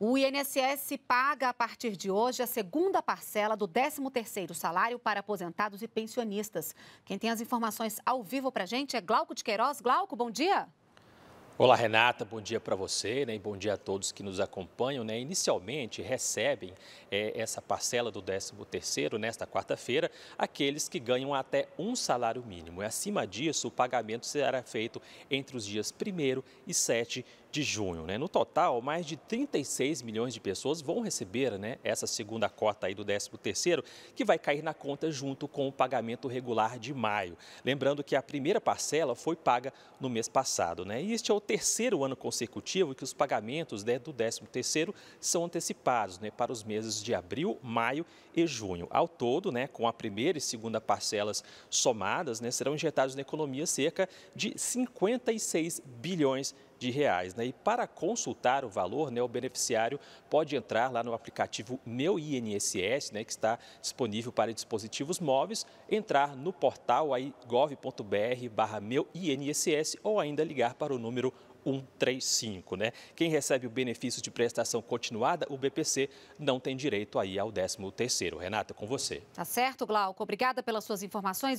O INSS paga a partir de hoje a segunda parcela do 13º salário para aposentados e pensionistas. Quem tem as informações ao vivo para a gente é Glauco de Queiroz. Glauco, bom dia. Olá, Renata, bom dia para você né, e bom dia a todos que nos acompanham. Né? Inicialmente, recebem é, essa parcela do 13º nesta quarta-feira aqueles que ganham até um salário mínimo. E, acima disso, o pagamento será feito entre os dias 1 e 7 de junho. Né? No total, mais de 36 milhões de pessoas vão receber né, essa segunda cota aí do 13º, que vai cair na conta junto com o pagamento regular de maio. Lembrando que a primeira parcela foi paga no mês passado. Né? E este é o terceiro ano consecutivo que os pagamentos né, do 13º são antecipados né, para os meses de abril, maio e junho. Ao todo, né, com a primeira e segunda parcelas somadas, né, serão injetados na economia cerca de 56 bilhões de de reais. Né? E para consultar o valor, né, o beneficiário pode entrar lá no aplicativo Meu INSS, né, que está disponível para dispositivos móveis, entrar no portal gov.br barra Meu INSS ou ainda ligar para o número 135, né? Quem recebe o benefício de prestação continuada, o BPC, não tem direito aí ao 13 terceiro. Renata, com você. Tá certo, Glauco. Obrigada pelas suas informações.